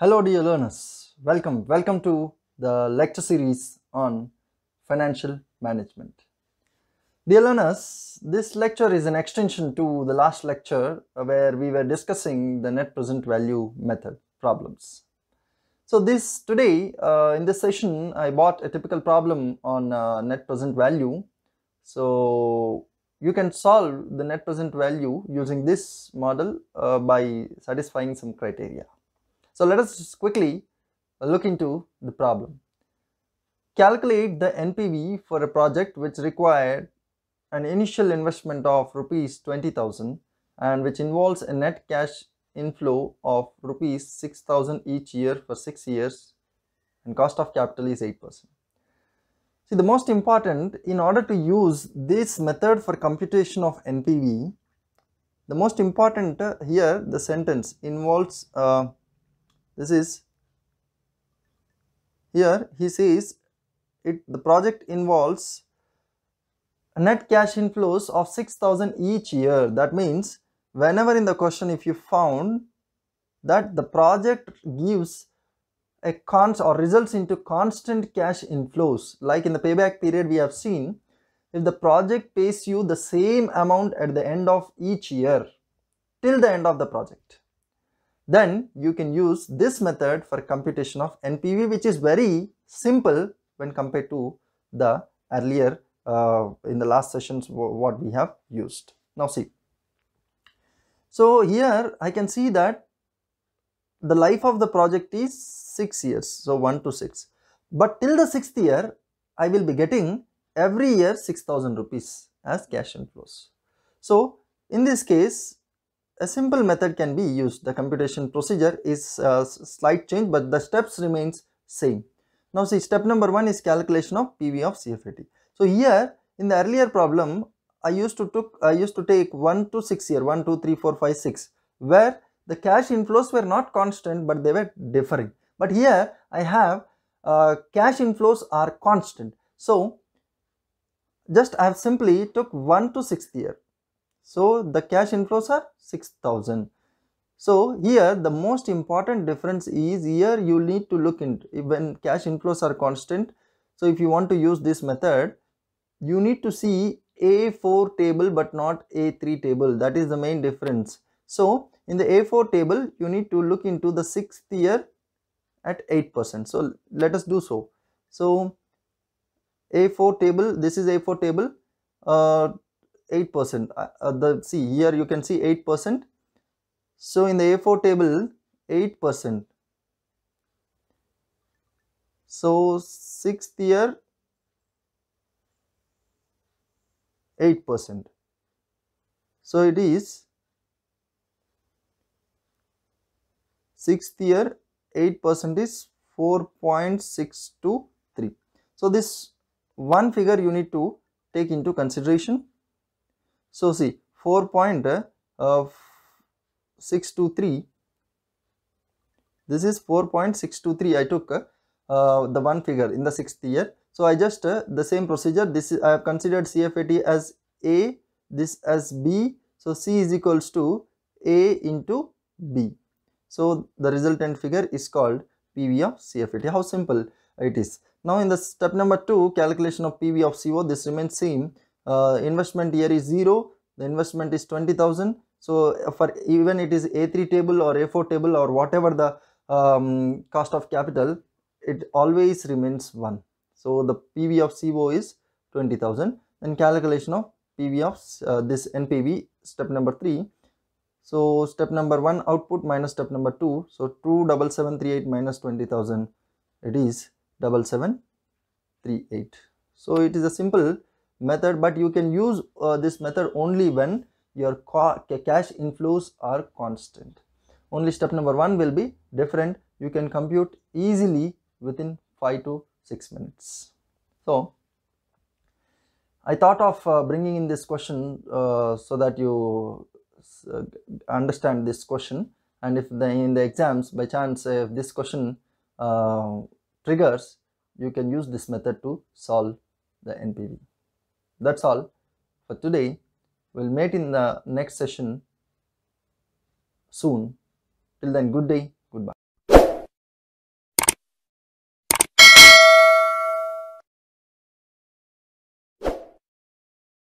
Hello dear learners, welcome, welcome to the lecture series on financial management. Dear learners, this lecture is an extension to the last lecture where we were discussing the net present value method problems. So this today uh, in this session I bought a typical problem on uh, net present value. So you can solve the net present value using this model uh, by satisfying some criteria. So let us quickly look into the problem. Calculate the NPV for a project which required an initial investment of rupees 20,000 and which involves a net cash inflow of rupees 6,000 each year for 6 years and cost of capital is 8%. See the most important in order to use this method for computation of NPV the most important uh, here the sentence involves uh, this is here he says it the project involves net cash inflows of 6000 each year that means whenever in the question if you found that the project gives a cons or results into constant cash inflows like in the payback period we have seen if the project pays you the same amount at the end of each year till the end of the project then you can use this method for computation of NPV which is very simple when compared to the earlier uh, in the last sessions what we have used. Now see. So here I can see that the life of the project is 6 years so 1 to 6 but till the 6th year I will be getting every year 6000 rupees as cash inflows. So in this case a simple method can be used. The computation procedure is a slight change but the steps remains same. Now see step number one is calculation of PV of CFAT. So here in the earlier problem I used to took I used to take 1 to 6 here 1 3 4 5 6 where the cash inflows were not constant but they were differing. But here I have uh, cash inflows are constant. So just I have simply took 1 to 6th year so the cash inflows are 6000. So here the most important difference is here you need to look into when cash inflows are constant. So if you want to use this method, you need to see A4 table but not A3 table. That is the main difference. So in the A4 table, you need to look into the sixth year at 8%. So let us do so. So A4 table, this is A4 table. Uh, 8 percent uh, uh, the see here you can see 8 percent so in the a4 table 8 percent so sixth year 8 percent so it is sixth year 8 percent is 4.623 so this one figure you need to take into consideration so see 4.623 uh, this is 4.623 I took uh, the one figure in the sixth year. So I just uh, the same procedure this is, I have considered CFAT as A this as B so C is equals to A into B. So the resultant figure is called PV of CFAT how simple it is. Now in the step number 2 calculation of PV of CO this remains same uh, investment here is 0 the investment is 20000 so uh, for even it is a3 table or a4 table or whatever the um, cost of capital it always remains 1 so the pv of co is 20000 then calculation of pv of uh, this npv step number 3 so step number 1 output minus step number 2 so 27738 minus 20000 it is 7738 so it is a simple method but you can use uh, this method only when your cash inflows are constant only step number one will be different you can compute easily within five to six minutes so i thought of uh, bringing in this question uh, so that you uh, understand this question and if the, in the exams by chance uh, if this question uh, triggers you can use this method to solve the npv that's all for today. We'll meet in the next session soon. Till then, good day. Goodbye.